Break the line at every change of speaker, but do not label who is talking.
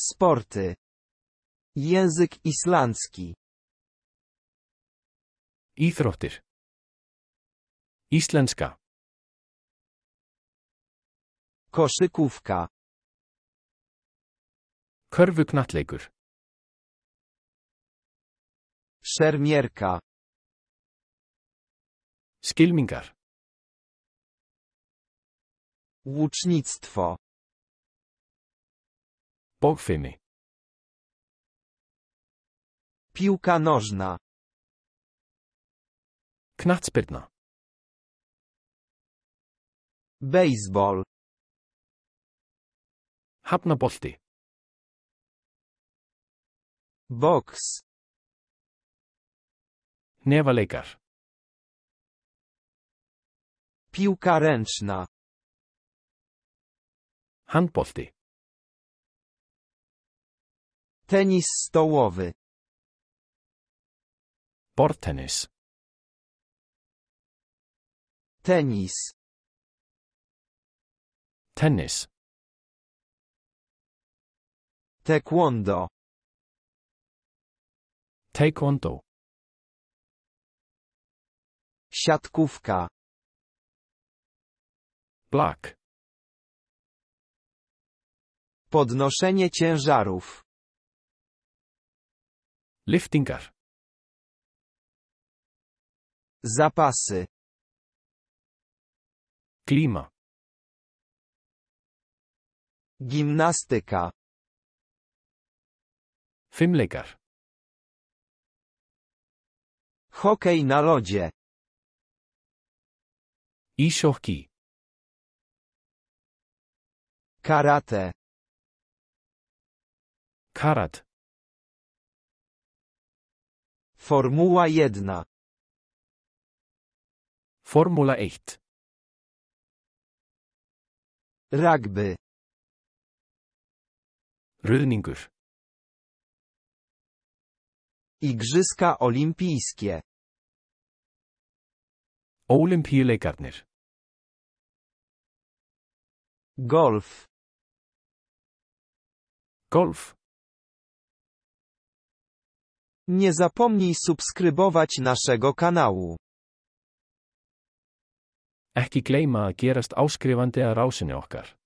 Sporty. Język islandzki. Íþróttir. Íslenska. Koszykówka. Körfuknattleikur. Szermierka. Skilmingar. Łucznictwo. Pofymy. Piłka nożna. Knackspytna. Baseball. Hafnabolti. Boks. Nefaleikar. Piłka ręczna. Handbolti. Tenis stołowy. Bordtennis. Tenis. Tennis. Taekwondo. Taekwondo. Siatkówka. Black. Podnoszenie ciężarów. Liftingar, Zapasy. Klima. Gimnastyka. Fimleikar. Hokej na lodzie. Ishoki. Karate. Karat. Formuła 1 Formula 8, Rugby Ruðningur Igrzyska olimpijskie Ólimpíuleikarnir Golf Golf nie zapomnij subskrybować naszego kanału. Ekki gleyma að gerast áskrifandi að rásinni okkar.